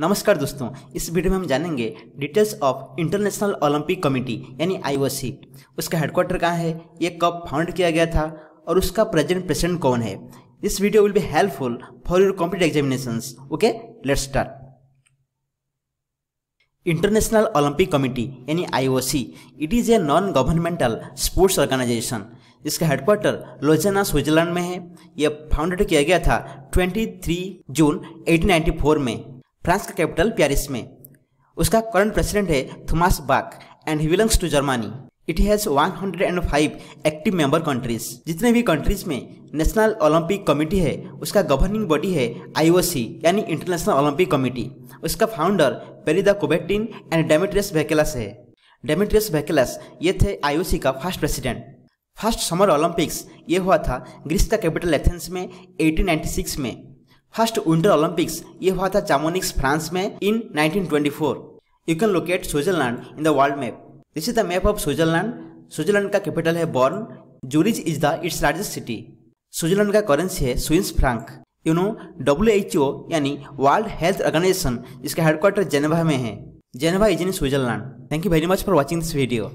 नमस्कार दोस्तों इस वीडियो में हम जानेंगे details of International Olympic Committee यानी आईओसी उसका हेडक्वार्टर कहाँ है ये कब फाउंड किया गया था और उसका प्रेजेंट प्रेसिडेंट कौन है this video will be helpful for your competitive examination okay let's start International Olympic Committee यानी IOC it is a non governmental sports organisation इसका हेडक्वार्टर लोजेना स्विट्जरलैंड में है यह फाउंडेड किया गया था 23 जून 1894 में फ्रांस का कैपिटल पेरिस में उसका करंट प्रेसिडेंट है Thomas Bach and he belongs to Germany it has 105 active member countries जितने भी कंट्रीज में नेशनल ओलंपिक कमेटी है उसका गवर्निंग बॉडी है आईओसी यानी इंटरनेशनल ओलंपिक कमेटी उसका founder Pierre de Coubertin and Demetrius Vikelas है डेमेट्रियस वेकेलास ये थे आईओसी का first president first summer Olympics ये हुआ था ग्रीस का कैपिटल एथेंस में 1896 में फर्स्ट विंटर ओलंपिक्स ये हुआ था चामोनिक्स फ्रांस में in 1924 you can locate Switzerland in the world map this is the map of Switzerland Switzerland का कैपिटल है Bern Zurich is the its largest city Switzerland का currency है स्विंस franc you know W H O यानी World Health Organization जिसका headquarter Geneva में है Geneva is in Switzerland thank you very much for watching this video